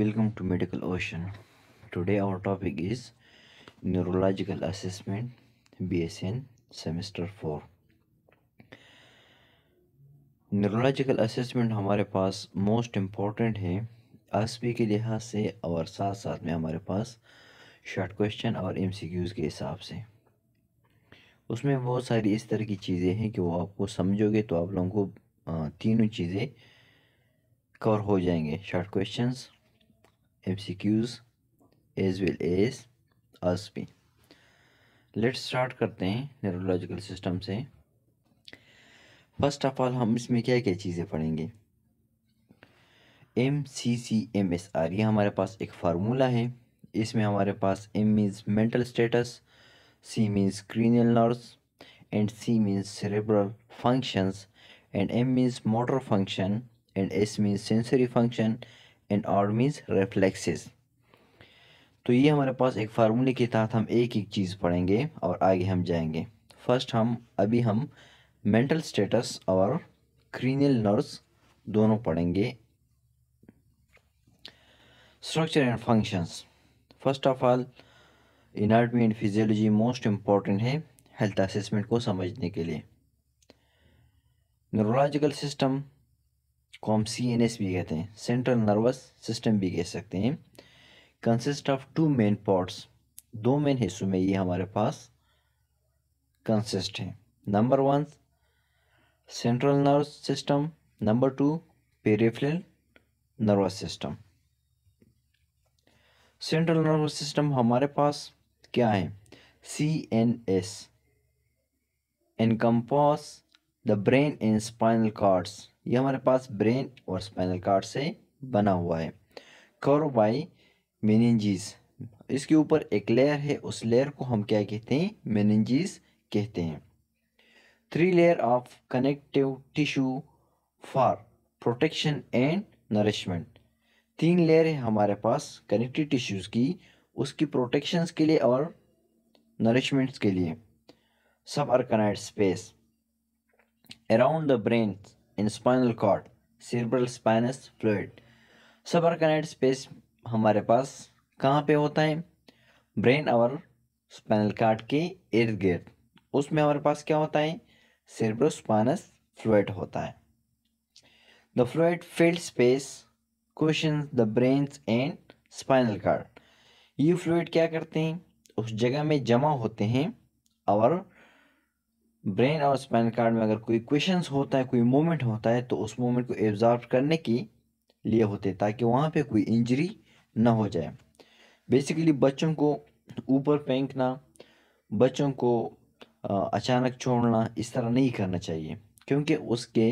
Welcome to Medical Ocean. Today our topic is Neurological Assessment BSN semester four neurological assessment हमारे पास most important है आस P के लिहाज से और साथ साथ में हमारे पास शॉर्ट क्वेश्चन और एम सी क्यूज के हिसाब से उसमें बहुत सारी इस तरह की चीज़ें हैं कि वो आपको समझोगे तो आप लोगों को तीनों चीज़ें कवर हो जाएंगे short questions Qs as well as आस भी लेट्स स्टार्ट करते हैं न्यूरोलॉजिकल सिस्टम से फर्स्ट ऑफ ऑल हम इसमें क्या क्या चीज़ें पढ़ेंगे M C C M S R ये हमारे पास एक फार्मूला है इसमें हमारे पास M means mental status C means cranial nerves and C means cerebral functions and M means motor function and S means sensory function and R means reflexes तो ये हमारे पास एक फार्मूले के तहत हम एक एक चीज़ पढ़ेंगे और आगे हम जाएंगे फर्स्ट हम अभी हम मेंटल स्टेटस और क्रीनियल नर्व्स दोनों पढ़ेंगे structure and functions first of all anatomy and physiology most important है हेल्थ असेसमेंट को समझने के लिए न्यूरोलॉजिकल सिस्टम को हम सी एन एस भी कहते हैं सेंट्रल नर्वस सिस्टम भी कह सकते हैं consist of two main parts दो मेन हिस्सों में ये हमारे पास कंसिस्ट है number one central nerve system number two peripheral nervous system central nervous system हमारे पास क्या है C N S encompass the brain and spinal cords ये हमारे पास ब्रेन और स्पाइनल कार्ड से बना हुआ है कर बाई मेनेंजीज इसके ऊपर एक लेयर है उस लेयर को हम क्या कहते हैं मेनजीज कहते हैं three layer of connective tissue for protection and nourishment तीन लेयर है हमारे पास कनेक्टिव टिश्यूज़ की उसकी प्रोटेक्शंस के लिए और नरिशमेंट्स के लिए सब arachnoid space around the brain in spinal cord cord spinous fluid सबर कनेक्ट स्पेस हमारे पास कहाँ पे होता है ब्रेन और स्पाइनल कार्ड के इर्द गिर्द उसमें हमारे पास क्या होता है स्पाइनस फ्लूड होता है the fluid filled space cushion the brain and spinal cord ये फ्लूड क्या करते हैं उस जगह में जमा होते हैं और ब्रेन और स्पाइन कार्ड में अगर कोई क्वेश्चन होता है कोई मोमेंट होता है तो उस मोमेंट को एब्जॉर्व करने के लिए होते हैं ताकि वहाँ पे कोई इंजरी ना हो जाए बेसिकली बच्चों को ऊपर फेंकना बच्चों को अचानक छोड़ना इस तरह नहीं करना चाहिए क्योंकि उसके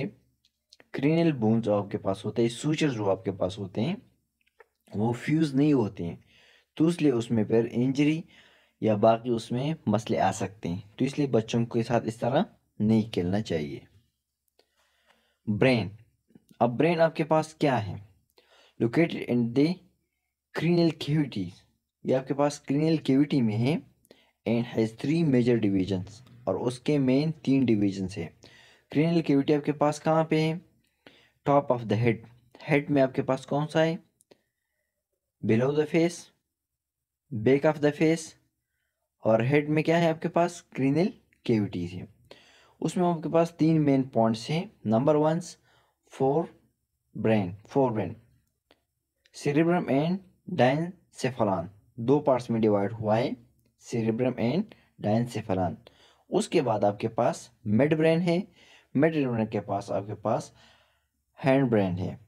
क्रीनल बोन जो आपके पास होते हैं सूचर जो आपके पास होते हैं वो फ्यूज़ नहीं होते हैं तो इसलिए उसमें फिर इंजरी या बाकी उसमें मसले आ सकते हैं तो इसलिए बच्चों के साथ इस तरह नहीं खेलना चाहिए ब्रेन अब ब्रेन आपके पास क्या है located in the cranial cavities ये आपके पास क्रीनल केविटी में है and has three major divisions और उसके मेन तीन डिविजन्स है क्रीनल क्यूटी आपके पास कहाँ पे है top of the head head में आपके पास कौन सा है below the face back of the face और हेड में क्या है आपके पास क्रीनल केविटीज है उसमें आपके पास तीन मेन पॉइंट्स हैं number one forebrain forebrain cerebrum diencephalon दो पार्ट्स में डिवाइड हुआ है सीरेब्रम एंड सेफलान उसके बाद आपके पास मिड ब्रेन है मिड ब्रेन के पास आपके पास हैंड ब्रेन है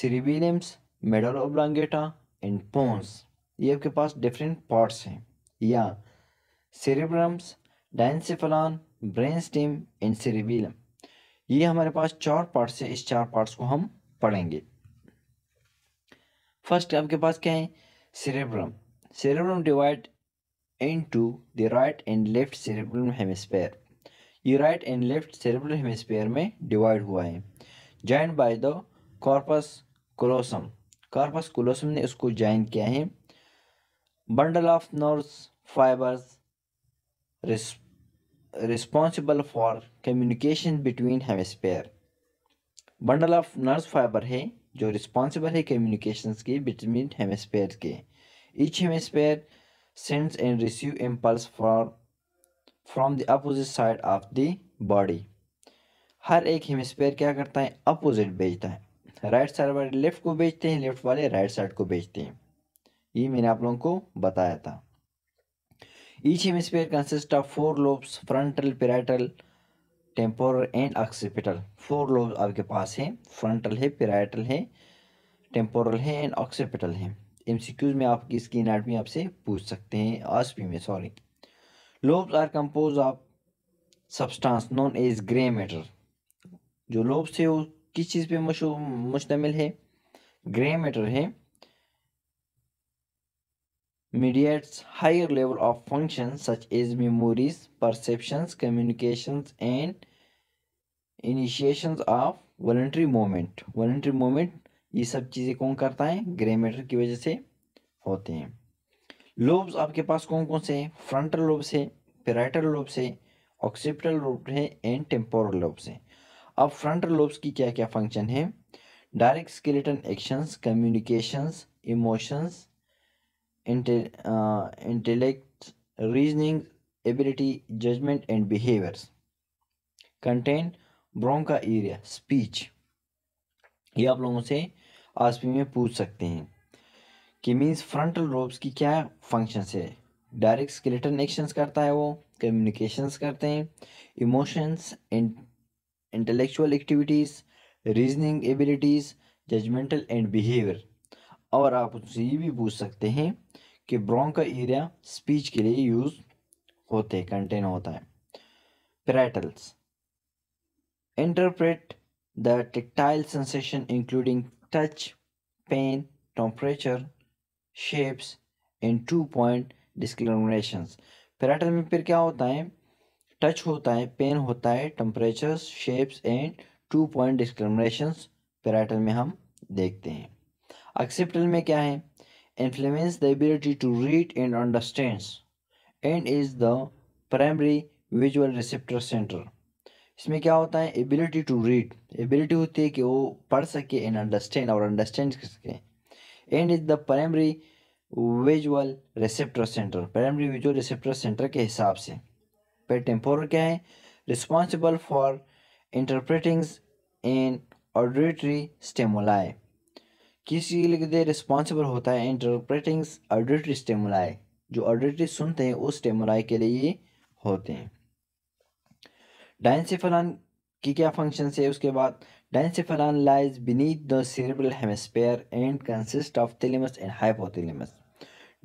cerebellums medulla oblongata and pons ये आपके पास डिफरेंट पार्ट्स हैं या cerebrums diencephalon brain stem and cerebellum ये हमारे पास चार पार्ट्स है इस चार पार्ट्स को हम पढ़ेंगे फर्स्ट आपके पास क्या है cerebrum cerebrum divide into the right and left cerebrum hemisphere ये right and left cerebral hemisphere में डिवाइड हुआ है joint by the corpus callosum corpus callosum ने उसको जॉइन किया है bundle of nerves fibers res responsible for communication between hemisphere bundle of nerve fiber hai jo responsible hai communications के between hemisphere ke each hemisphere sends and receive impulse from from the opposite side of the body हर एक hemisphere क्या करता है opposite भेजता है right side वाले left को भेजते हैं लेफ्ट वाले राइट साइड को भेजते हैं ये मैंने आप लोगों को बताया था Each hemisphere consists of four lobes frontal, parietal, temporal and occipital four lobe आपके पास हैं frontal है parietal है temporal है and occipital है MCQs में आपकी स्किन एडमी आपसे पूछ सकते हैं आसपी में sorry lobes are composed of substance known as grey matter जो lobes है वो किस चीज़ पे मुश्तमिल है ग्रे matter है mediates higher level of functions such as memories, perceptions, communications and initiation of voluntary movement voluntary movement ये सब चीज़ें कौन करता है ग्रे मैटर की वजह से होते हैं लोब्स आपके पास कौन कौन से हैं फ्रंटल लोब्स है पेराइटल लोब्स है ऑक्सीपिटल लोब है एंड टेम्पोरल लोब्स हैं अब फ्रंटल लोब्स की क्या क्या फंक्शन है direct skeleton actions communications emotions Uh, intellect, reasoning, ability, judgment, and behaviors. Contain bronca area, speech. ये आप लोगों से आसपी में पूछ सकते हैं कि मीन्स फ्रंटल रोब्स की क्या फंक्शन है डायरेक्ट स्केलेटन एक्शंस करता है वो कम्युनिकेशंस करते हैं emotions intellectual activities reasoning abilities judgmental and behaviour और आप उनसे ये भी पूछ सकते हैं कि ब्रोंका एरिया स्पीच के लिए यूज होते कंटेन होता है parietals interpret the tactile sensation including touch pain temperature shapes in two point discrimination parietal में फिर क्या होता है टच होता है पेन होता है temperature shapes and two point discrimination parietal में हम देखते हैं एक्सेप्टल में क्या है influence the ability to read and understand and is the primary visual receptor center इसमें क्या होता है एबिलिटी टू रीड एबिलिटी होती है कि वो पढ़ सके एंड अंडरस्टैंड और अंडरस्टैंड कर सके and is the primary visual receptor centre primary visual receptor centre के हिसाब से पे टेम्पोर क्या है रिस्पॉन्सिबल फॉर इंटरप्रेटिंग्स इन ऑर्डिटरी स्टेमोलाई किस चीज़ के लिए रिस्पॉन्सिबल होता है इंटरप्रेटिंग ऑडिटरी स्टेमुलाई जो ऑडिटरी सुनते हैं उस स्टेमुलाई के लिए होते हैं डाइनसेफलान की क्या फंक्शन है उसके बाद diencephalon lies beneath the cerebral hemisphere and consist of thalamus and hypothalamus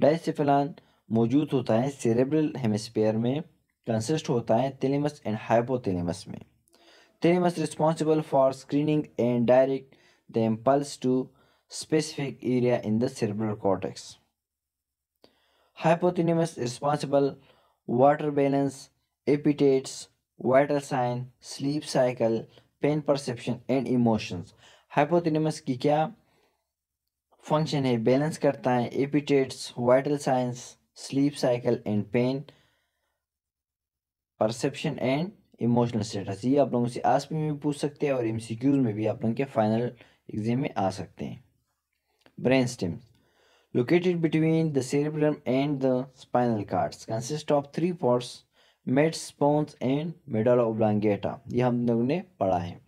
diencephalon मौजूद होता है सीरेबल हेमस्पेयर में कंसिस्ट होता है थैलेमस एंड हाइपोथैलेमस में thalamus responsible for screening and direct the impulse to specific area in the cerebral cortex. Hypothalamus responsible water balance, appetites, vital sign, sleep cycle, pain perception and emotions. Hypothalamus ki kya function hai balance karta hai एपिटेट्स vital signs, sleep cycle and pain perception and emotional status ये आप लोगों से आसपी में भी पूछ सकते हैं और एमसीक्यूज में भी आप लोगों के फाइनल एग्जाम में आ सकते हैं brainstem located between the cerebrum and the spinal cords consists of three parts mid pons and medulla oblongata ये हम लोगों ने पढ़ा है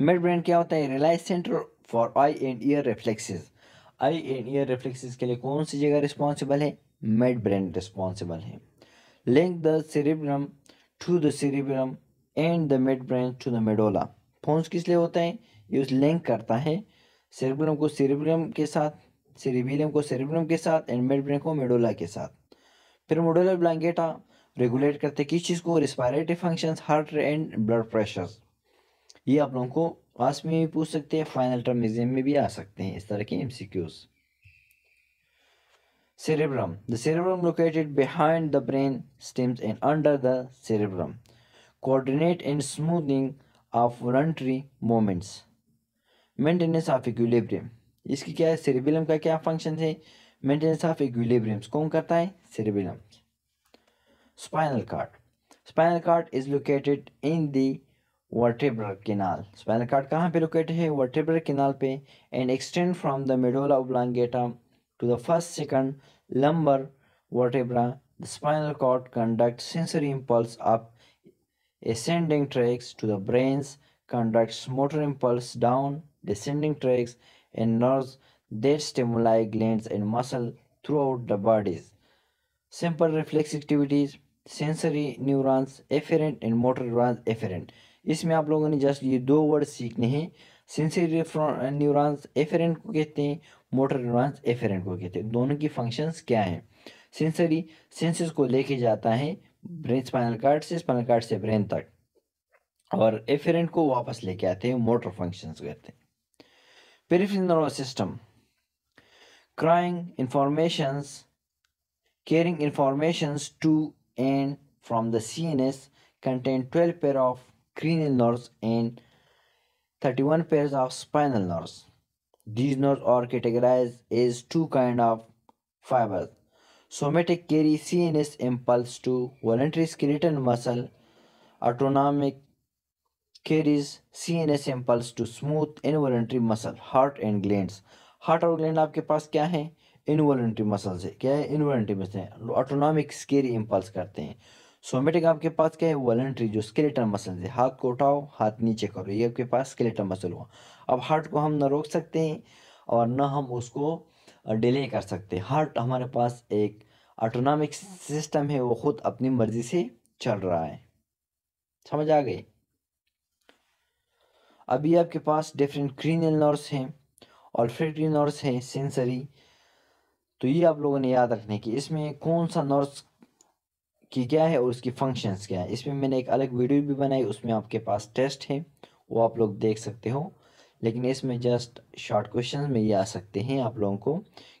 मेड ब्रेन क्या होता है रिलायंस centre for eye and ear reflexes eye and ear reflexes के लिए कौन सी जगह रिस्पॉन्सिबल है मेड ब्रेन रिस्पॉन्सिबल है link the cerebrum to the cerebrum and the midbrain to the medulla pons किस लिए होता है ये उस लिंक करता है सेरेब्रम को सेरेब्रम के साथ सेरेबिलम को सेरेब्रम के साथ एंड मेडब्रेन को मेडोला के साथ फिर मोडोला ब्लैंकेटा रेगुलेट करते किस चीज़ को respiratory functions heart and blood pressure ये आप लोगों को पास में भी पूछ सकते हैं फाइनल टर्म एग्जाम में भी आ सकते हैं इस तरह के um cerebrum the cerebrum located behind the brain stems and under the cerebrum coordinate and smoothing of voluntary movements maintenance of equilibrium इसकी क्या है सेरेबिलम का क्या फंक्शन है मेंटेनेंस ऑफ इक्विलिब्रियम कौन करता है cerebellum spinal cord spinal cord is located in the vertebral canal spinal cord कहाँ पे लोकेटेड है वर्टेब्रल केनाल पे and extend from the medulla oblongata to the first second lumbar vertebra the spinal cord conduct sensory impulse up ascending tracts to the brains conducts motor impulse down descending tracts, and nerves that stimulate glands and muscle throughout the bodies. Simple reflex activities, sensory neurons efferent and motor neurons efferent. इसमें आप लोगों ने just ये दो word सीखने हैं sensory neurons efferent को कहते हैं मोटर न्यूरॉन्स एफेरेंट को कहते हैं दोनों की फंक्शंस क्या हैं सेंसरी सेंसेस को लेके जाता है ब्रेन स्पाइनल कार्ड से स्पाइनल कार्ड से ब्रेन तक और एफेरेंट को वापस लेके आते हैं मोटर फंक्शंस कहते हैं Peripheral nervous system. Crying informations, carrying informations to and from the CNS contain 12 pair of cranial nerves and 31 pairs of spinal nerves. These nerves are categorized as two kind of fibers. Somatic carry CNS impulse to voluntary skeletal muscle, autonomic carries CNS impulse to smooth involuntary muscle, heart and glands. Heart और gland आपके पास क्या है involuntary muscles है क्या है involuntary muscle है autonomic स्केरी इम्पल्स करते हैं सोमेटिक आपके पास क्या है वॉलेंट्री जो स्केलेटल मसल है हाथ को उठाओ हाथ नीचे करो ये आपके पास स्केलेटल मसल हुआ अब हार्ट को हम ना रोक सकते हैं और ना हम उसको डिले कर सकते हैं हार्ट हमारे पास एक ऑटोनॉमिक सिस्टम है वो खुद अपनी मर्ज़ी से चल रहा है समझ आ गई अभी आपके पास डिफरेंट क्रीनियल नर्व्स हैं ऑल्फ्रेटरी नर्व्स हैं सेंसरी तो ये आप लोगों ने याद रखने की इसमें कौन सा नर्व्स की क्या है और उसकी फंक्शंस क्या है इसमें मैंने एक अलग वीडियो भी बनाई उसमें आपके पास टेस्ट है वो आप लोग देख सकते हो लेकिन इसमें जस्ट शॉर्ट क्वेश्चन में ये आ सकते हैं आप लोगों को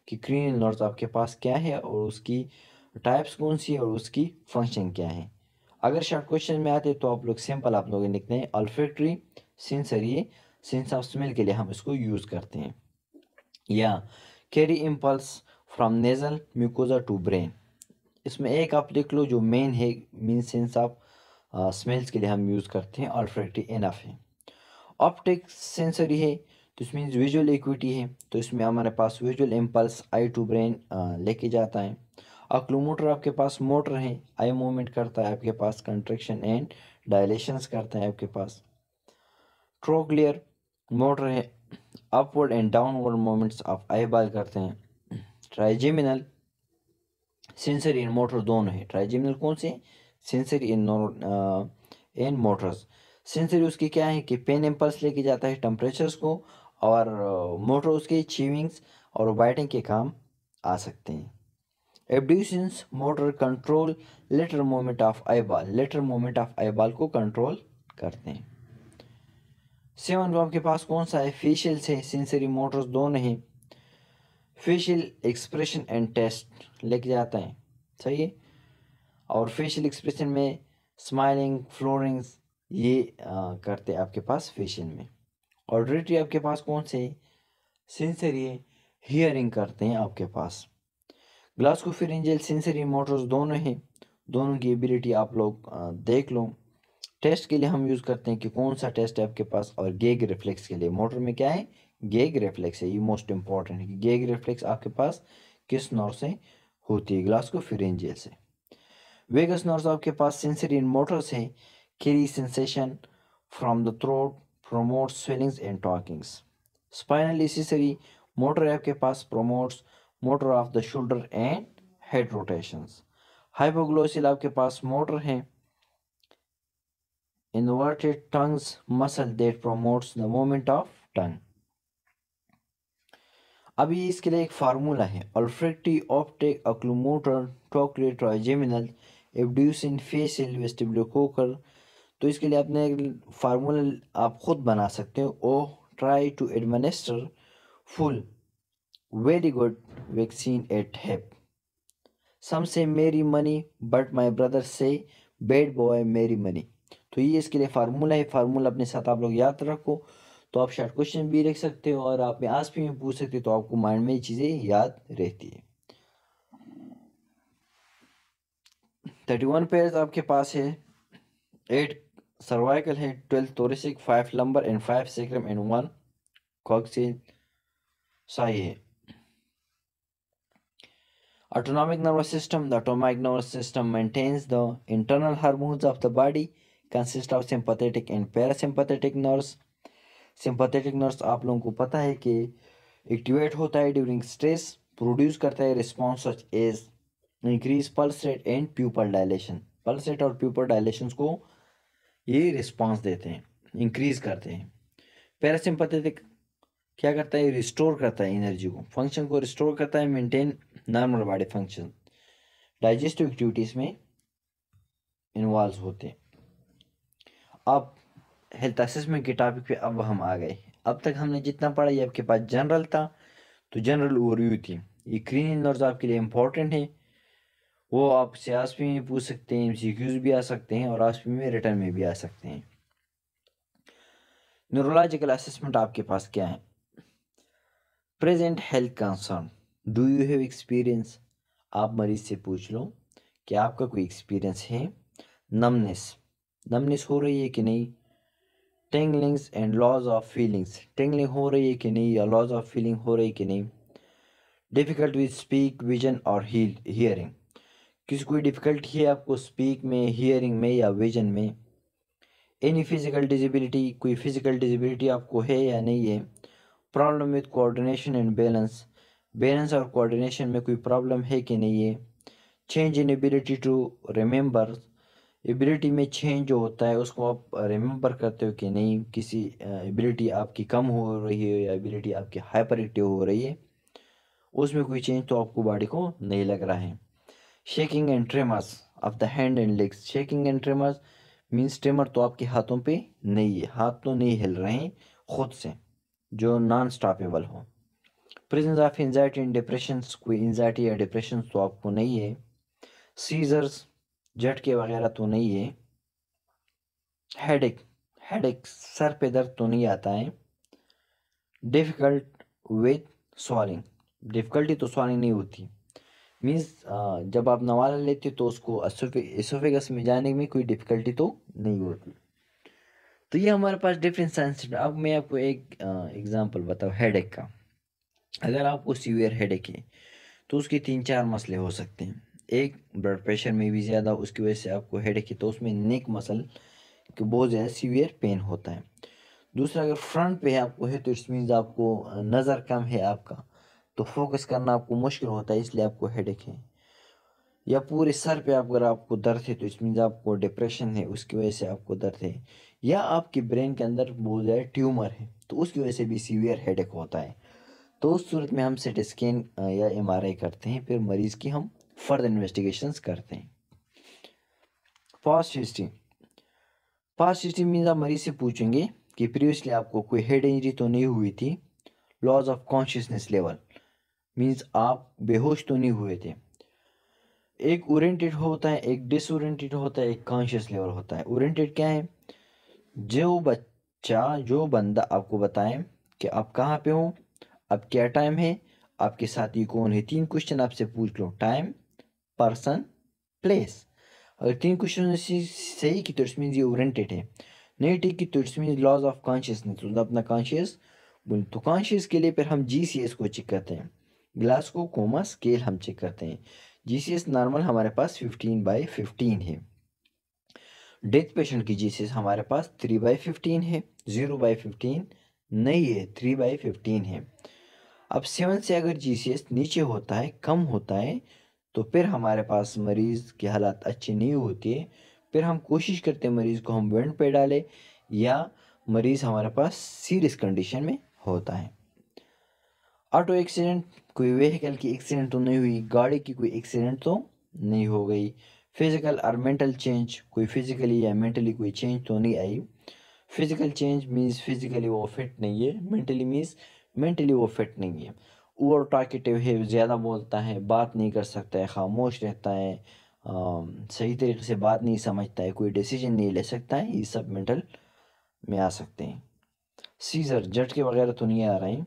कि क्रीनल नर्व्स आपके पास क्या है और उसकी टाइप्स कौन सी है और उसकी फंक्शन क्या है अगर शॉर्ट क्वेश्चन में आते तो आप लोग सिंपल आप लोगों ने लिखते हैं olfactory sensory sense of smell के लिए हम इसको यूज़ करते हैं या carry impulse from nasal mucosa to brain इसमें एक आप देख लो जो मेन है मीन सेंस ऑफ स्मेल्स के लिए हम यूज़ करते हैं ऑल्फ्रेटिव एनफ है ऑप्टिक सेंसरी है तो इस मीन्स विजुअल इक्विटी है तो इसमें हमारे पास visual impulse eye to brain लेके जाता है अक्लोमोटर आपके पास मोटर है आई मूवमेंट करता है आपके पास कंट्रेक्शन एंड डायलेशंस करता है आपके पास ट्रोकलियर मोटर है upward and downward moments of ball करते हैं ट्राइजेमिनल सेंसरी एंड मोटर दोनों है ट्राइजेमिनल कौन से हैं sensory in and motors sensory उसकी क्या है कि पेन एम्पल्स लेके जाता है टम्परेचर्स को और मोटर uh, उसके चीविंग्स और बाइटिंग के काम आ सकते हैं abductions motor control later moment of eye later moment of eye को कंट्रोल करते हैं सेवन रो आपके पास कौन सा है फेशियल से सेंसरी मोटर्स दो नहीं फेशियल एक्सप्रेशन एंड टेस्ट लेके जाता है सही है और फेशियल एक्सप्रेशन में स्माइलिंग फ्लोरिंग्स ये आ, करते हैं आपके पास फेशियल में ऑडिटरी आपके पास कौन से सेंसरी हियरिंग करते हैं आपके पास ग्लास्को फिर सेंसरी मोटर्स दोनों हैं दोनों की एबिलिटी आप लोग देख लो टेस्ट के लिए हम यूज़ करते हैं कि कौन सा टेस्ट है आपके पास और गेग रिफ्लेक्स के लिए मोटर में क्या है गेग रिफ्लेक्स है ये मोस्ट इंपॉर्टेंट है कि गेग रिफ्लेक्स आपके पास किस नॉर से होती है ग्लास्कोफिरेंजियल से वेगस नॉर्स आपके पास सेंसरी इन मोटर्स से carry sensation from the throat promote swellings and talkings spinal इसी मोटर आपके पास promotes motor of the shoulder and head rotations hypoglossal आपके पास मोटर हैं inverted tongues muscle that promotes the movement of tongue. अभी इसके लिए एक फार्मूला है अल्फ्रेक्टी ऑप्टिक अक्लूमोटर टोक्रेट्राइजेमिनल एबड्यूसिन फेसिल वेस्टिब्लोकोकर तो इसके लिए आपने एक फार्मूला आप खुद बना सकते हो oh try to administer full very good vaccine at हेप some say marry money but my brother say bad boy marry money तो ये इसके लिए फार्मूला है फार्मूला अपने साथ आप लोग याद रखो तो आप शॉर्ट क्वेश्चन भी रख सकते हो और आप आस भी में पूछ सकते हो तो आपको माइंड में ये चीज़ें याद रहती है थर्टी वन पेयर आपके पास है एट सर्वाइकल है twelfth thoracic five lumbar and five sacrum and one coccyx साई है autonomic nervous system the autonomic nervous system maintains the internal hormones of the body consist of sympathetic and parasympathetic nerves sympathetic nerves आप लोगों को पता है कि activate होता है ड्यूरिंग स्ट्रेस प्रोड्यूस करता है response such as increase pulse rate and pupil dilation pulse rate और प्यूपल डायलेशन को ये रिस्पॉन्स देते हैं इंक्रीज करते हैं पैरासिम्पथेटिक क्या करता है रिस्टोर करता है एनर्जी को फंक्शन को रिस्टोर करता है maintain normal body function digestive activities में इन्वॉल्व होते हैं अब हेल्थ असेसमेंट के टॉपिक पे अब हम आ गए अब तक हमने जितना पढ़ा ये आपके पास जनरल था तो जनरल ओवरव्यू थी ये क्रीन इंदौर आपके लिए इम्पोर्टेंट है वो आपसे आसपी में पूछ सकते हैं एम भी आ सकते हैं और आसपी में रिटर्न में भी आ सकते हैं न्यूरोलॉजिकल असेसमेंट आपके पास क्या है present health concern do you have experience आप मरीज से पूछ लो कि आपका कोई एक्सपीरियंस है नमनेस नमनेस हो रही है कि नहीं tinglings and loss of feelings tingling हो रही है कि नहीं या लॉज ऑफ फीलिंग हो रही है कि नहीं डिफ़िकल्ट विद स्पीक विजन और हील हियरिंग किसी कोई डिफ़िकल्टी है आपको स्पीक में हियरिंग में या विजन में एनी फिज़िकल डिजिबिलिटी कोई फिज़िकल डिजिबिलिटी आपको है या नहीं है problem with coordination and balance balance और कोऑर्डिनेशन में कोई प्रॉब्लम है कि नहीं है change in ability to remember ability में चेंज जो होता है उसको आप रिमेंबर करते हो कि नहीं किसी एबिलिटी आपकी कम हो रही है या एबिलिटी आपकी हाइपर एक्टिव हो रही है उसमें कोई चेंज तो आपको बॉडी को नहीं लग रहा है shaking and tremors of the hand and legs shaking and tremors means tremor तो आपके हाथों पे नहीं है हाथ तो नहीं हिल रहे हैं खुद से जो नॉन स्टॉपेबल हो presence of anxiety and depression कोई एनजाइटी या डिप्रेशन तो आपको नहीं है सीजर्स झटके वगैरह तो नहीं है हेडेक हेडेक सर पे दर्द तो नहीं आता है डिफ़िकल्ट विथ सॉलिंग डिफ़िकल्टी तो सॉलिंग नहीं होती मीन्स जब आप नवाला लेते तो उसको इसोफेगस में जाने में कोई डिफ़िकल्टी तो नहीं होती तो ये हमारे पास डिफरेंट साइंस अब मैं आपको एक एग्ज़ाम्पल बताऊँ हेडेक का अगर आपको सीवियर हेडेक है तो उसके तीन चार मसले हो सकते हैं एक ब्लड प्रेशर में भी ज़्यादा उसकी वजह से आपको हेड है तो उसमें नेक मसल के बहुत ज़्यादा सीवियर पेन होता है दूसरा अगर फ्रंट पे है आपको है तो इट्स मीन्स आपको नज़र कम है आपका तो फोकस करना आपको मुश्किल होता है इसलिए आपको हेड है या पूरे सर पे आप अगर आपको दर्द है तो इट्स मीन्स आपको डिप्रेशन है उसकी वजह से आपको दर्द है या आपके ब्रेन के अंदर बहुत ज़्यादा ट्यूमर है तो उसकी वजह से भी सीवियर हेड होता है तो उस सूरत में हम सिटी स्कैन या एम करते हैं फिर मरीज़ की हम फर्दर इन्वेस्टिगेशन करते हैं past history past history means आप मरीज से पूछेंगे कि प्रीवियसली आपको कोई हेड इंजरी तो नहीं हुई थी loss of consciousness level means आप बेहोश तो नहीं हुए थे एक ओरिएंटेड होता है एक डिसोरेंटेड होता है एक कॉन्शियस लेवल होता है ओरिएंटेड क्या है जो बच्चा जो बंदा आपको बताए कि आप कहाँ पे हो अब क्या टाइम है आपके साथ ये कौन है तीन क्वेश्चन आपसे पूछ लो टाइम पर्सन प्लेस और तीन क्वेश्चन सही कि तुर्स मीन यू रेंटेड है नहीं ठीक की तुर्स मीन लॉज ऑफ कॉन्शियसनेस मतलब अपना कॉन्शियस बोल तो कॉन्शियस के लिए फिर हम जी सी एस को चेक करते हैं ग्लास को कोमा स्केल हम चेक करते हैं जी सी एस नॉर्मल हमारे पास फिफ्टीन बाई फिफ्टीन है डेथ पेशेंट की जी सी एस हमारे पास थ्री बाई फिफ्टीन है ज़ीरो बाई फिफ्टीन नहीं है थ्री बाई फिफ्टीन है अब सेवन से अगर जी सी एस नीचे होता है कम होता है तो फिर हमारे पास मरीज़ की हालात अच्छी नहीं होती है फिर हम कोशिश करते हैं मरीज़ को हम वेंट पे डालें या मरीज़ हमारे पास सीरियस कंडीशन में होता है ऑटो एक्सीडेंट कोई व्हीकल की एक्सीडेंट तो नहीं हुई गाड़ी की कोई एक्सीडेंट तो नहीं हो गई फिज़िकल और मेंटल चेंज कोई फिज़िकली या मेंटली कोई चेंज तो नहीं आई फिज़िकल चेंज मीन्स फिज़िकली वो फिट नहीं है मेंटली मीन्स मेंटली वो फिट नहीं है ओवर टाकेटिव है ज़्यादा बोलता है बात नहीं कर सकता है खामोश रहता है आ, सही तरीके से बात नहीं समझता है कोई डिसीजन नहीं ले सकता है ये सब मेंटल में आ सकते हैं सीज़र जट के वगैरह तो नहीं आ रहे हैं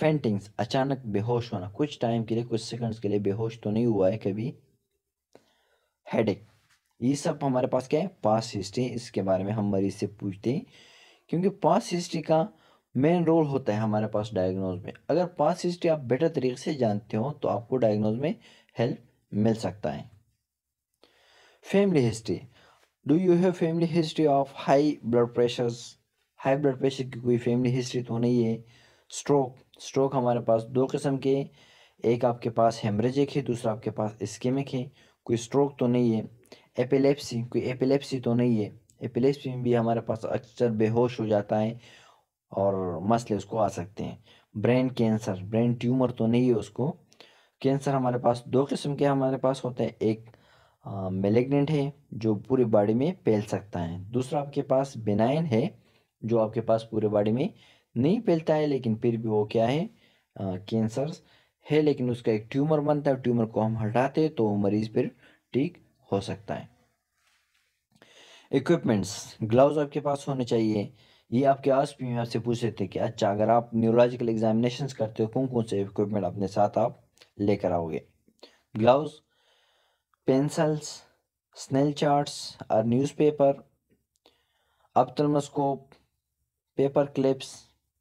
फेंटिंग्स अचानक बेहोश होना कुछ टाइम के लिए कुछ सेकंड्स के लिए बेहोश तो नहीं हुआ है कभी हेडेक ये सब हमारे पास क्या है पास हिस्ट्री इसके बारे में हम मरीज से पूछते हैं क्योंकि पास हिस्ट्री का मेन रोल होता है हमारे पास डायग्नोज में अगर पास हिस्ट्री आप बेटर तरीके से जानते हो तो आपको डायग्नोज में हेल्प मिल सकता है family history do you have family history of high blood pressures high blood pressure की कोई फैमिली हिस्ट्री तो नहीं है स्ट्रोक स्ट्रोक हमारे पास दो किस्म के एक आपके पास हेमरेजिक है दूसरा आपके पास स्केमिक है कोई स्ट्रोक तो नहीं है एपिलेप्सी कोई एपिलेप्सी तो नहीं है एपिलेप्सी में भी हमारे पास अक्सर बेहोश हो जाता है और मसले उसको आ सकते हैं ब्रेन कैंसर ब्रेन ट्यूमर तो नहीं है उसको कैंसर हमारे पास दो किस्म के हमारे पास होते हैं एक मेलेग्नेंट है जो पूरी बॉडी में फैल सकता है दूसरा आपके पास बेनाइन है जो आपके पास पूरे बॉडी में नहीं फैलता है लेकिन फिर भी वो क्या है कैंसर है लेकिन उसका एक ट्यूमर बनता है ट्यूमर को हम हटाते हैं तो मरीज़ फिर ठीक हो सकता है इक्विपमेंट्स ग्लव्स आपके पास होने चाहिए ये आपके आस पी में आपसे पूछ रहे थे कि अच्छा अगर आप न्यूरोलॉजिकल एग्जामिनेशन करते हो कौन कौन से इक्विपमेंट अपने साथ आप लेकर आओगे ग्लव्स पेंसिल्स स्नेल चार्ट्स और newspaper ophthalmoscope paper clips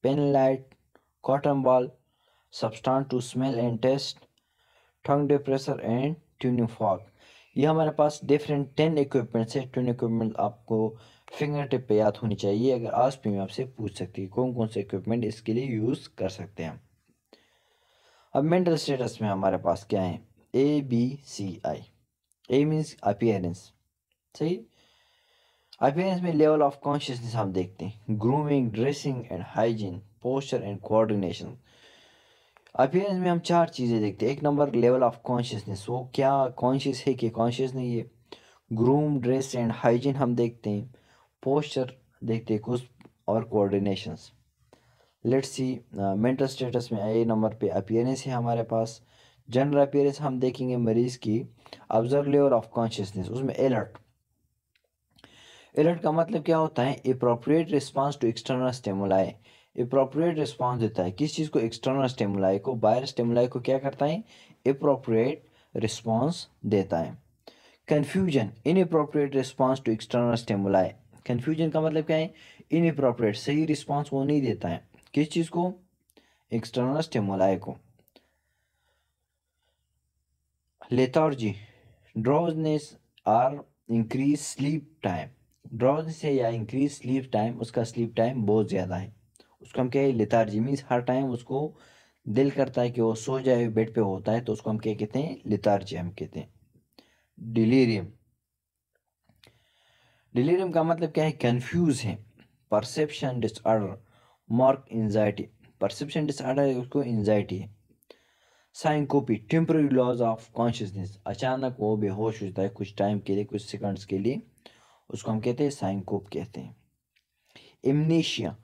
pen light cotton ball substance to smell and taste tongue depressor and tuning fork ये हमारे पास डिफरेंट टेन इक्विपमेंट्स है टेन इक्विपमेंट आपको फिंगर टिप पे याद होनी चाहिए अगर आज भी में आपसे पूछ सकती हूँ कौन कौन से इक्विपमेंट इसके लिए यूज़ कर सकते हैं अब मेंटल स्टेटस में हमारे पास क्या है A B C I A means appearance सही अपियरेंस में लेवल ऑफ कॉन्शियसनेस हम देखते हैं grooming dressing and hygiene posture and coordination appearance में हम चार चीज़ें देखते हैं एक नंबर लेवल ऑफ कॉन्शियसनेस वो क्या कॉन्शियस है कि कॉन्शियस नहीं है ग्रूम ड्रेस एंड हाइजीन हम देखते हैं पोस्चर देखते कुछ और coordinations let's see mental status में ए नंबर पे अपियरेंस है हमारे पास जनरल अपियरेंस हम देखेंगे मरीज की ऑब्जर्व लेवल ऑफ कॉन्शियसनेस उसमें अलर्ट अलर्ट का मतलब क्या होता है appropriate response to external stimuli appropriate response देता है किस चीज़ को एक्सटर्नल स्टेमुलाई को बायर स्टेमुलाई को क्या करता है अप्रोप्रिएट रिस्पॉन्स देता है confusion inappropriate response to external stimuli confusion का मतलब क्या है इन अप्रोप्रिएट सही रिस्पॉन्स वो नहीं देता है किस चीज़ को एक्सटर्नल स्टेमोलाई को lethargy drowsiness or increase sleep time drowsiness है या इंक्रीज स्लीप टाइम उसका स्लीप टाइम बहुत ज़्यादा है उसको हम कहें लेथार्जी मीन्स हर टाइम उसको दिल करता है कि वो सो जाए बेड पे होता है तो उसको हम क्या कहते हैं लेथार्जी हम कहते हैं डिलीरियम डिलीरियम का मतलब क्या है कन्फ्यूज है perception disorder mark anxiety perception disorder उसको एनजाइटी है syncope temporary loss of consciousness अचानक वो बेहोश हो जाता है कुछ टाइम के लिए कुछ सेकंड्स के लिए उसको हम कहते हैं साइंकोप कहते हैं amnesia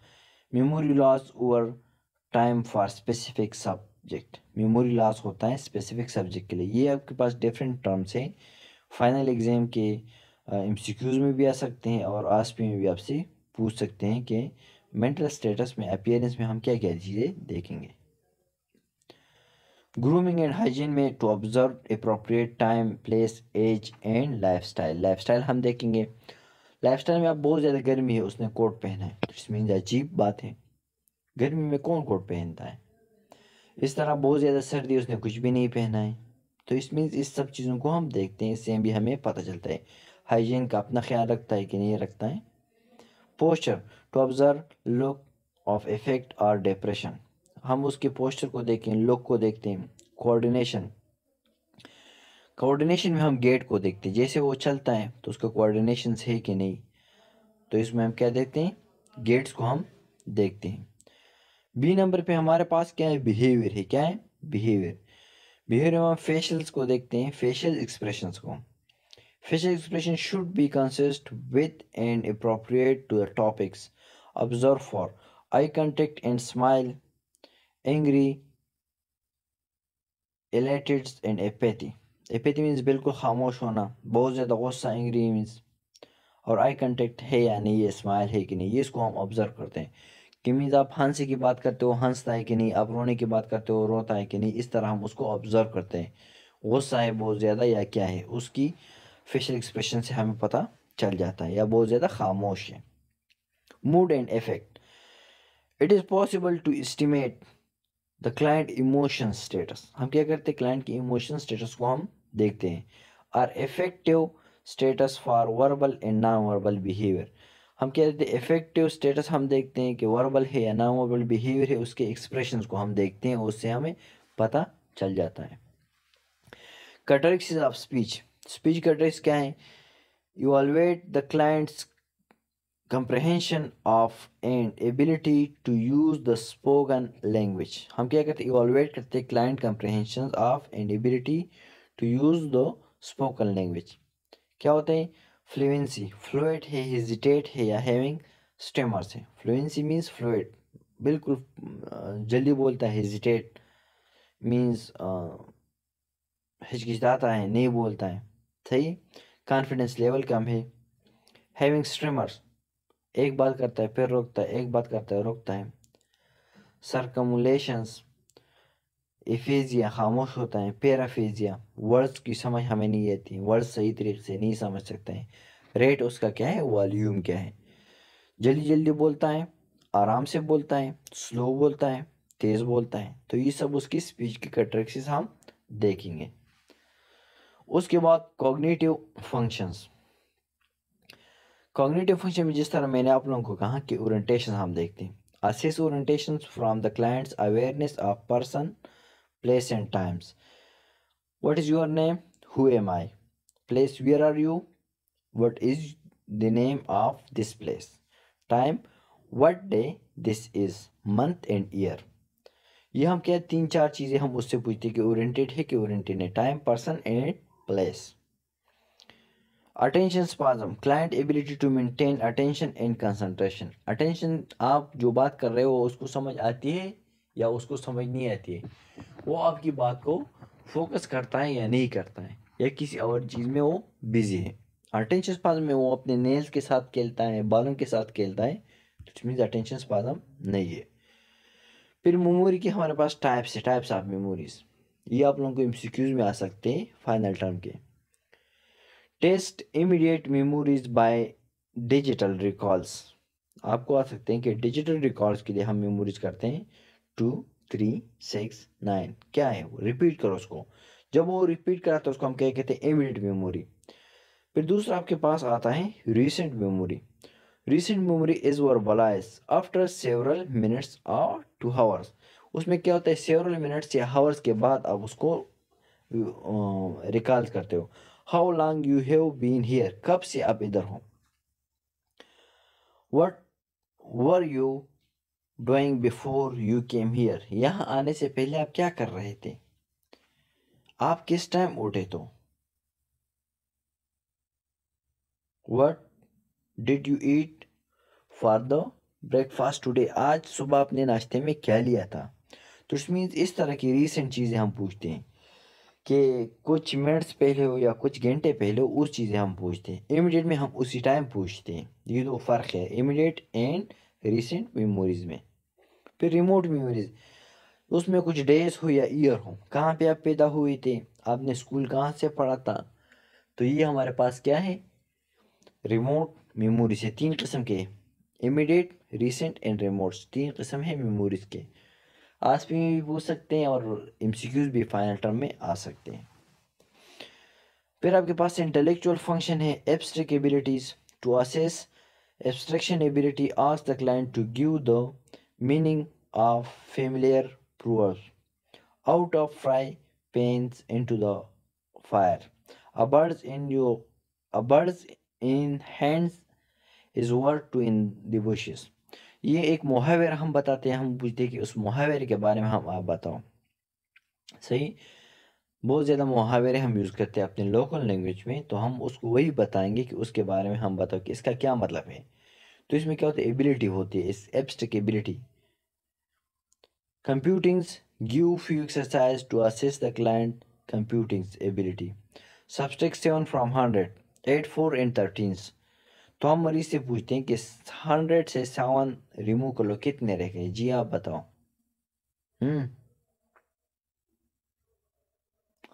memory loss over time for specific subject memory loss होता है स्पेसिफिक सब्जेक्ट के लिए ये आपके पास डिफरेंट टर्म्स हैं फाइनल एग्ज़ाम के एम में भी आ सकते हैं और आस में भी आपसे पूछ सकते हैं कि मेंटल स्टेटस में अपियरेंस में हम क्या क्या चीज़ें देखेंगे ग्रूमिंग एंड हाइजीन में to observe appropriate time place age and life style life style हम देखेंगे लाइफ स्टाइल में आप बहुत ज़्यादा गर्मी है उसने कोट पहना है इट्स मीन अजीब बात है गर्मी में कौन कोट पहनता है इस तरह बहुत ज़्यादा सर्दी उसने कुछ भी नहीं पहना है तो इस मीन्स इस सब चीज़ों को हम देखते हैं इससे भी हमें पता चलता है हाइजीन का अपना ख्याल रखता है कि नहीं रखता है posture to observe look of affect और डिप्रेशन हम उसके पोस्चर को देखें लुक को देखते हैं कोऑर्डिनेशन कोऑर्डिनेशन में हम गेट को देखते हैं जैसे वो चलता है तो उसका कोऑर्डिनेशन है कि नहीं तो इसमें हम क्या देखते हैं गेट्स को हम देखते हैं बी नंबर पे हमारे पास क्या है बिहेवियर है क्या है बिहेवियर बिहेवियर में हम फेशियल्स को देखते हैं फेशियल एक्सप्रेशंस को Facial expression should be consistent with and appropriate to the topics. Observe for eye contact and smile, angry, elated and apathy. Apathy means बिल्कुल खामोश होना बहुत ज़्यादा गुस्सा एंग्री मीन्स और आई कंटेक्ट है या नहीं ये स्माइल है कि नहीं ये इसको हम ऑब्जर्व करते हैं कि मीन्स आप हंसी की बात करते हो हंसता है कि नहीं आप रोने की बात करते हो रोता है कि नहीं इस तरह हम उसको ऑब्जर्व करते हैं गुस्सा है बहुत ज़्यादा या क्या है उसकी फेशियल एक्सप्रेशन से हमें पता चल जाता है या बहुत ज़्यादा खामोश है mood and affect it is possible to estimate the client emotion status हम क्या करते हैं क्लाइंट की इमोशन स्टेटस को हम देखते हैं or affective status for verbal and non verbal behaviour हम क्या देखते हैं इफेक्टिव स्टेटस हम देखते हैं कि वर्बल है या नॉन वर्बल बिहेवियर है उसके एक्सप्रेशन को हम देखते हैं उससे हमें पता चल जाता है कटरिक्स ऑफ स्पीच स्पीच कटर्स क्या हैं you evaluate the client's comprehension of and ability to use the spoken language हम क्या करते यू ऑलवेट करते हैं client comprehension of and ability to use the spoken language क्या होते हैं फ्लुएंसी फ्लुएट है हेजिटेट है या हैविंग स्टेमर्स है फ्लुएंसी मीन्स फ्लुएट बिल्कुल जल्दी बोलता है हेजिटेट मीन्स हिचकिचाता है नहीं बोलता है सही कॉन्फिडेंस लेवल कम है हैविंग स्ट्रिमर्स एक बात करता है फिर रोकता है एक बात करता है रोकता है सरकमुलेशंस एफेजिया खामोश होता है पेराफेजिया वर्ड्स की समझ हमें नहीं आती वर्ड्स सही तरीके से नहीं समझ सकते हैं रेट उसका क्या है वॉल्यूम क्या है जल्दी जल्दी बोलता है आराम से बोलता है स्लो बोलता है तेज़ बोलता है तो ये सब उसकी स्पीच की कटरेक्सिस हम देखेंगे उसके बाद कॉग्निटिव फंक्शंस कॉग्निटिव फंक्शन में जिस तरह मैंने आप लोगों को कहा कि ओरिएंटेशन हम देखते हैं assess orientation from the client's awareness of person place and times what is your name who am I place where are you what is the name of this place time what day this is month and year ये हम क्या तीन चार चीज़ें हम उससे पूछते हैं कि ओरिएंटेड है कि ओरिएंटेड है time person and place. Attention span client ability to maintain attention and concentration attention आप जो बात कर रहे हो उसको समझ आती है या उसको समझ नहीं आती है वो आपकी बात को फोकस करता है या नहीं करता है या किसी और चीज़ में वो बिजी है अटेंशन स्पाजम में वो अपने नेल्स के साथ खेलता है बालों के साथ खेलता है इट मीन्स अटेंशन स्पाजम नहीं है फिर मेमोरी की हमारे पास टाइप्स है टाइप्स ऑफ मेमोरीज़ ये आप लोगों को एम में आ सकते हैं फाइनल टर्म के test immediate memories by digital recalls आपको आ सकते हैं कि डिजिटल रिकॉल्स के लिए हम मेमोरीज करते हैं टू थ्री सिक्स नाइन क्या है वो रिपीट करो उसको जब वो रिपीट कराते तो उसको हम क्या कहते हैं इमीडिएट मेमोरी फिर दूसरा आपके पास आता है recent memory recent memory is verbalize after several minutes और टू हावर्स उसमें क्या होता है सेवरल मिनट्स या हावर्स के बाद आप उसको रिकॉल करते हो how long you have been here कब से आप इधर हो what were you doing before you came here यहाँ आने से पहले आप क्या कर रहे थे आप किस टाइम उठे तो what did you eat for the breakfast today आज सुबह आपने नाश्ते में क्या लिया था तो इट मीन्स इस तरह की रीसेंट चीज़ें हम पूछते हैं कि कुछ मिनट्स पहले हो या कुछ घंटे पहले हो उस चीज़ें हम पूछते हैं इमीडिएट में हम उसी टाइम पूछते हैं ये दो फ़र्क है इमिडियट एंड रिसेंट मेमोरीज़ में फिर रिमोट मेमोरीज़ उसमें कुछ डेज हो या ईयर हो कहाँ पे आप पैदा हुए थे आपने स्कूल कहाँ से पढ़ा था तो ये हमारे पास क्या है रिमोट मेमोरीज है तीन किस्म के इमीडिएट रिसेंट एंड रिमोट्स तीन किस्म है मेमोरीज़ के आसपी में भी पूछ सकते हैं और एम भी फाइनल टर्म में आ सकते हैं फिर आपके पास इंटेलेक्चुअल फंक्शन है abstract abilities to assess abstraction ability ask the client to give the meaning of familiar proverbs out of fry pans into the द फायर bird's in you a bird's in hands is worth two in ये एक मुहावरा हम बताते हैं हम पूछते हैं कि उस मुहावरे के बारे में हम आप बताओ सही बहुत ज़्यादा मुहावरे हम यूज़ करते हैं अपने लोकल लैंग्वेज में तो हम उसको वही बताएंगे कि उसके बारे में हम बताओ कि इसका क्या मतलब है तो इसमें क्या होता है एबिलिटी होती है इस abstract ability computings give few exercise to assess the client computings ability subtract seven from hundred eight four and thirteens तो हम मरीज से पूछते हैं कि हंड्रेड से सेवन रिमूव कर लो कितने रह गए जी आप बताओ हम्म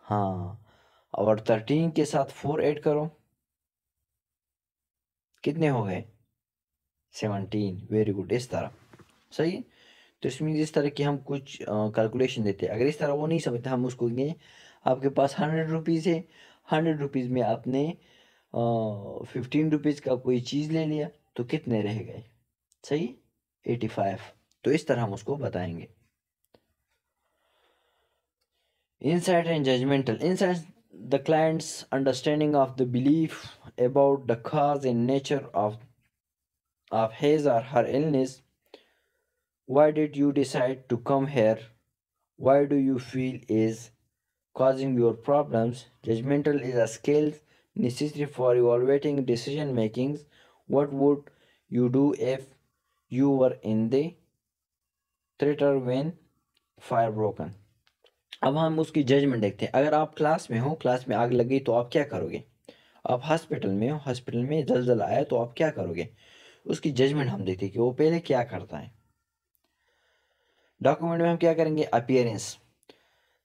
हाँ और थर्टीन के साथ फोर ऐड करो कितने हो गए सेवनटीन वेरी गुड इस तरह सही तो इसमें इस तरह की हम कुछ कैलकुलेशन देते हैं अगर इस तरह वो नहीं समझते हम उसको कहेंगे आपके पास हंड्रेड रुपीज़ है हंड्रेड रुपीज़ में आपने फिफ्टीन रुपीज़ का कोई चीज़ ले लिया तो कितने रह गए सही एटी फाइव तो इस तरह हम उसको बताएंगे insight and judgmental insight the client's understanding of the belief about the cause in nature of of his or her illness why did you decide to come here why do you feel is causing your problems judgmental is a skills necessary for evaluating decision making what would you do if you were in the theater when fire broken अब हम उसकी judgement देखते हैं अगर आप class में हो class में आग लगी तो आप क्या करोगे आप हॉस्पिटल में हो हॉस्पिटल में जल आया तो आप क्या करोगे उसकी जजमेंट हम देखते हैं कि वो पहले क्या करता है डॉक्यूमेंट में हम क्या करेंगे appearance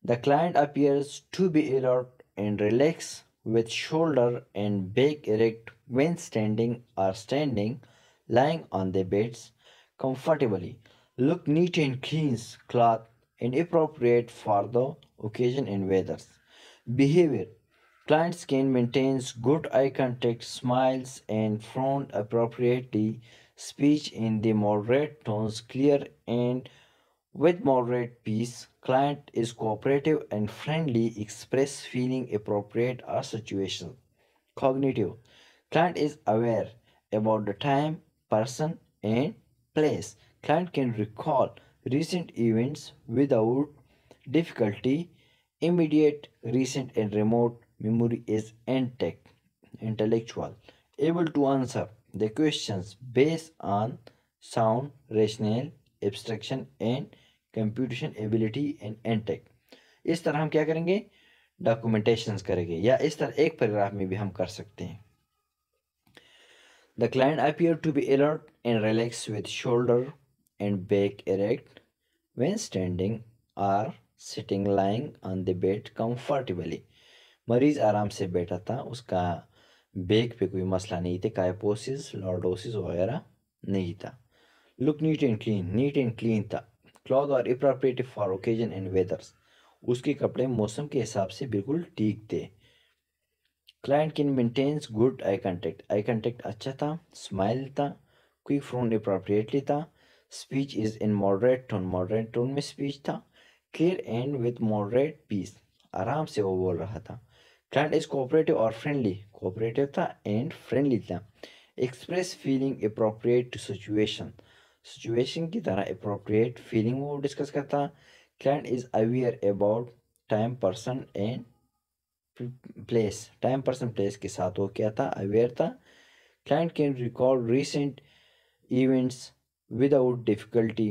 the client appears to be alert and relax with shoulder and back erect when standing or standing, lying on their beds comfortably. Look neat and clean cloth and appropriate for the occasion and weathers. Behavior Clients can maintain good eye contact, smiles, and frown appropriately. Speech in the moderate tones, clear and with moderate peace, client is cooperative and friendly, express feeling appropriate or situation. Cognitive, client is aware about the time, person and place. Client can recall recent events without difficulty. Immediate, recent and remote memory is intact. Intellectual, able to answer the questions based on sound, rational abstraction and computation ability and and take इस तरह हम क्या करेंगे documentation करेंगे या इस तरह एक पैराग्राफ में भी हम कर सकते हैं the client appear to be alert and relax with shoulder and back erect when standing or sitting lying on the bed comfortably मरीज आराम से बैठा था उसका बेक पे कोई मसला नहीं था कायपोसिस लॉर्डोसिस वगैरह नहीं था look neat and clean neat and clean था क्लॉथ और appropriative for occasion and weathers उसके कपड़े मौसम के हिसाब से बिल्कुल ठीक थे क्लाइंट किन maintains good eye contact eye contact अच्छा था स्माइल था क्विक फ्रोन अप्रोप्रिएटली था speech is in moderate tone moderate tone में स्पीच था clear and with moderate pace आराम से वो बोल रहा था क्लाइंट इज़ कोऑपरेटिव और फ्रेंडली कोऑपरेटिव था एंड फ्रेंडली था express feeling appropriate to situation situation की तरह अप्रोप्रिएट फीलिंग वो डिस्कस करता client is aware about time person and place time person place के साथ वो क्या था अवेयर था client can recall recent events without difficulty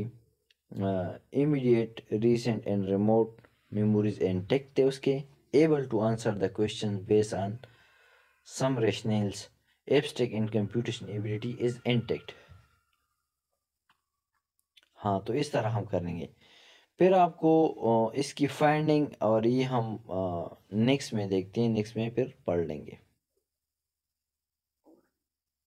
immediate recent and remote memories intact थे उसके able to answer the question based on some rationals abstract and computation ability is intact. हाँ तो इस तरह हम करेंगे फिर आपको इसकी फाइंडिंग और ये हम नेक्स्ट में देखते हैं नेक्स्ट में फिर पढ़ लेंगे